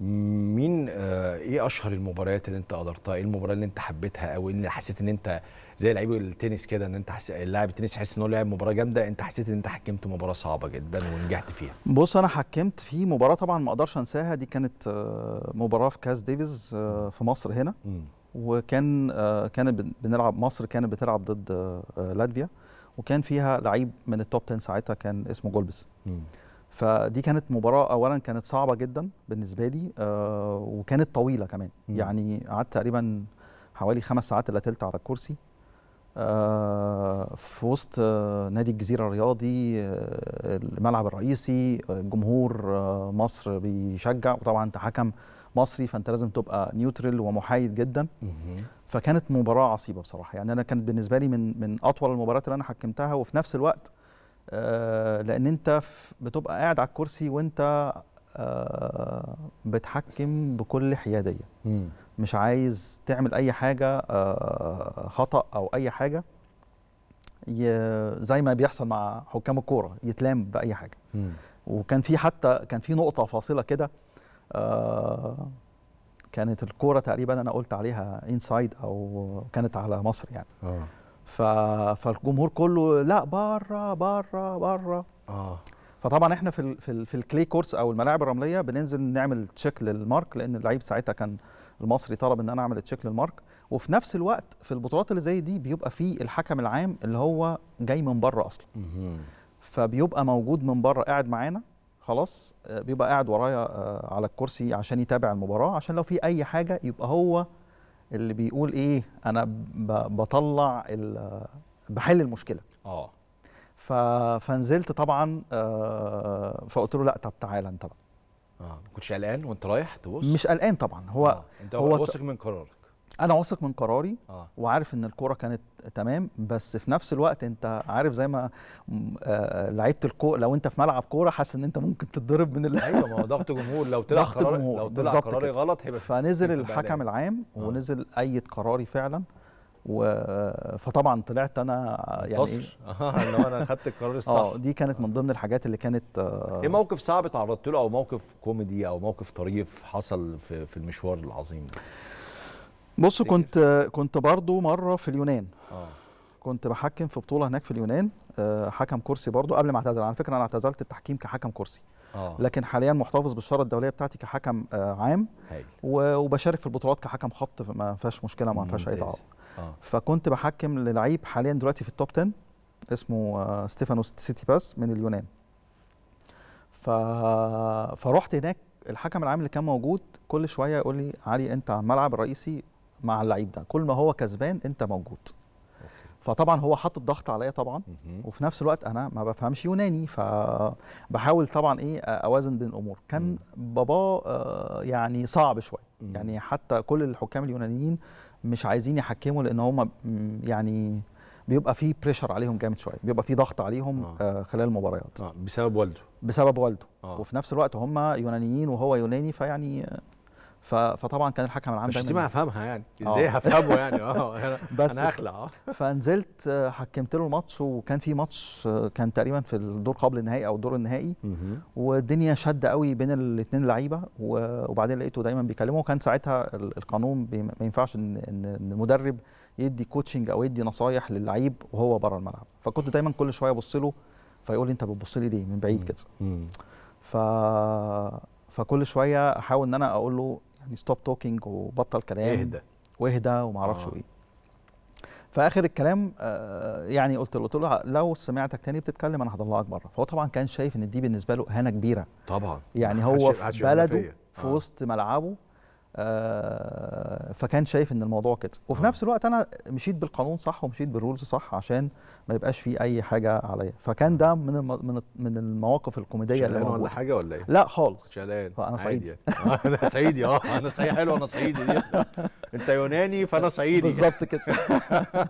مين آه ايه اشهر المباريات اللي انت قدرتها ايه المباراه اللي انت حبيتها او اللي حسيت ان انت زي لعيب التنس كده ان انت حس... لاعب التنس يحس ان هو لعب مباراه جامده انت حسيت ان انت حكمت مباراه صعبه جدا ونجحت فيها بص انا حكمت في مباراه طبعا ما اقدرش انساها دي كانت آه، مباراه في كاس ديفيز آه، في مصر هنا م. وكان آه، كانت بنلعب مصر كانت بتلعب ضد لاتفيا وكان فيها لعيب من التوب 10 ساعتها كان اسمه جولبس فدي كانت مباراه اولا كانت صعبه جدا بالنسبه لي آه وكانت طويله كمان م. يعني قعدت تقريبا حوالي خمس ساعات الا تلت على الكرسي آه في وسط آه نادي الجزيره الرياضي آه الملعب الرئيسي آه، جمهور آه، مصر بيشجع وطبعا انت حكم مصري فانت لازم تبقى نيوترال ومحايد جدا فكانت مباراه عصيبه بصراحه يعني انا كانت بالنسبه لي من من اطول المباريات اللي انا حكمتها وفي نفس الوقت آه، لان انت بتبقى قاعد على الكرسي وانت آه، بتحكم بكل حياديه مش عايز تعمل اي حاجه آه، خطا او اي حاجه زي ما بيحصل مع حكام الكوره يتلام باي حاجه وكان في حتى كان في نقطه فاصله كده كانت الكوره تقريبا انا قلت عليها انسايد او كانت على مصر يعني أوه. فالجمهور كله لا بره بره بره اه فطبعا احنا في ال في, ال في الكلي كورس او الملاعب الرمليه بننزل نعمل تشيك للمارك لان اللعيب ساعتها كان المصري طلب ان انا اعمل تشيك للمارك وفي نفس الوقت في البطولات اللي زي دي بيبقى في الحكم العام اللي هو جاي من بره اصلا فبيبقى موجود من بره قاعد معانا خلاص بيبقى قاعد ورايا آه، على الكرسي عشان يتابع المباراه عشان لو في اي حاجه يبقى هو اللي بيقول ايه انا بطلع بحل المشكله اه فنزلت طبعا آه فقلت له لا طب تعالى انت بقى اه ما كنتش قلقان وانت رايح تبص مش قلقان طبعا هو آه. انت هو واثق من قرارك انا واثق من قراري آه. وعارف ان الكوره كانت تمام بس في نفس الوقت انت عارف زي ما آه، لعيبه الكوره لو انت في ملعب كوره حاسس ان انت ممكن تتضرب من ال... ايوه ما هو ضغط جمهور لو طلع قرار لو طلع قراري غلط هيبقى فنزل الحكم العام آه. ونزل ايد قراري فعلا و... فطبعا طلعت انا يعني مصر لو انا خدت القرار آه، الصح اه دي كانت من آه. ضمن الحاجات اللي كانت ايه موقف صعب اتعرضت له او موقف كوميدي او موقف طريف حصل في المشوار العظيم ده بص كنت كنت برضو مره في اليونان اه كنت بحكم في بطوله هناك في اليونان آه، حكم كرسي برضو قبل ما اعتزل على فكره انا اعتزلت التحكيم كحكم كرسي أوه. لكن حاليا محتفظ بالشاره الدوليه بتاعتي كحكم آه، عام هي. وبشارك في البطولات كحكم خط ما فيهاش مشكله ما فيهاش اي تعارض آه. فكنت بحكم للعيب حاليا دلوقتي في التوب 10 اسمه ستيفانو سيتي باس من اليونان ف... فرحت هناك الحكم العام اللي كان موجود كل شويه يقول لي علي انت على الملعب الرئيسي مع اللعيب ده كل ما هو كسبان انت موجود فطبعا هو حط الضغط عليا طبعا وفي نفس الوقت انا ما بفهمش يوناني فبحاول طبعا ايه اوازن بين الامور كان بابا آه، يعني صعب شويه يعني حتى كل الحكام اليونانيين مش عايزين يحكموا لان هم يعني بيبقى في بريشر عليهم جامد شويه بيبقى في ضغط عليهم آه. آه خلال المباريات آه. بسبب والده بسبب والده آه. وفي نفس الوقت هم يونانيين وهو يوناني فيعني فطبعا كان الحكم العام مش دي ما هفهمها يعني آه. ازاي هفهمه يعني اه بس انا اخلع اه فنزلت حكمت له الماتش وكان في ماتش آه، كان تقريبا في الدور قبل النهائي او الدور النهائي والدنيا شد قوي بين الاثنين لعيبه وبعدين لقيته دايما بيكلمه وكان ساعتها القانون ما ينفعش ان المدرب يدي كوتشنج او يدي نصايح للعيب وهو بره الملعب فكنت دايما كل شويه ابص له فيقول لي انت بتبص لي ليه من بعيد كده ف فكل شويه احاول ان انا اقول له يعني ستوب توكينج وبطل كلام اهدى واهدى وما اعرفش آه. ايه فاخر الكلام آه يعني قلت له قلت له لو سمعتك تاني بتتكلم انا هطلعك بره فهو طبعا كان شايف ان دي بالنسبه له اهانه كبيره طبعا يعني هو في بلده في آه. وسط ملعبه آه، فكان شايف ان الموضوع كده وفي آه. نفس الوقت انا مشيت بالقانون صح ومشيت بالرولز صح عشان ما يبقاش فيه اي حاجه عليا فكان آه. ده من من من المواقف الكوميديه اللي ولا حاجه ولا ايه لا خالص شلال انا صعيدي يعني. انا صعيدي اه انا صعيدي حلو انا صعيدي انت يوناني فانا صعيدي بالظبط كده